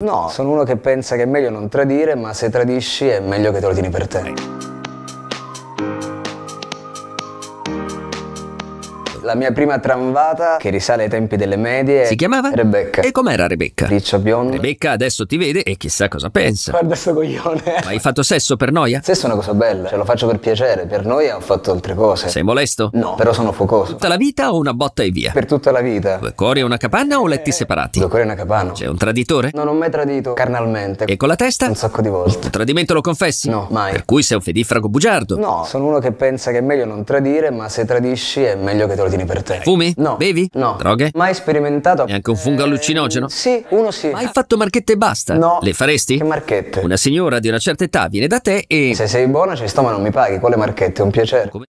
No, sono uno che pensa che è meglio non tradire, ma se tradisci è meglio che te lo tieni per te. La mia prima tramvata, che risale ai tempi delle medie, si chiamava Rebecca. E com'era Rebecca? Riccio biondo. Rebecca adesso ti vede e chissà cosa pensa. Guarda sto coglione. Ma hai fatto sesso per noia? Sesso è una cosa bella, ce lo faccio per piacere. Per noi ho fatto altre cose. Sei molesto? No, però sono focoso. Tutta la vita o una botta e via? Per tutta la vita. Due cuori e una capanna o letti eh, separati? Due cuori e una capanna. C'è un traditore? Non ho mai tradito, carnalmente. E con la testa? Un sacco di volte. Il tradimento lo confessi? No, mai. Per cui sei un fedifrago bugiardo? No, sono uno che pensa che è meglio non tradire, ma se tradisci è meglio che te lo lo tieni per te. Fumi? No. Bevi? No. Droghe? Mai sperimentato. E anche un fungo eh, allucinogeno? Sì, uno sì. Ma hai fatto marchette e basta? No. Le faresti? Che marchette? Una signora di una certa età viene da te e... Se sei buona ci sto ma non mi paghi, quale marchette? È Un piacere. Come...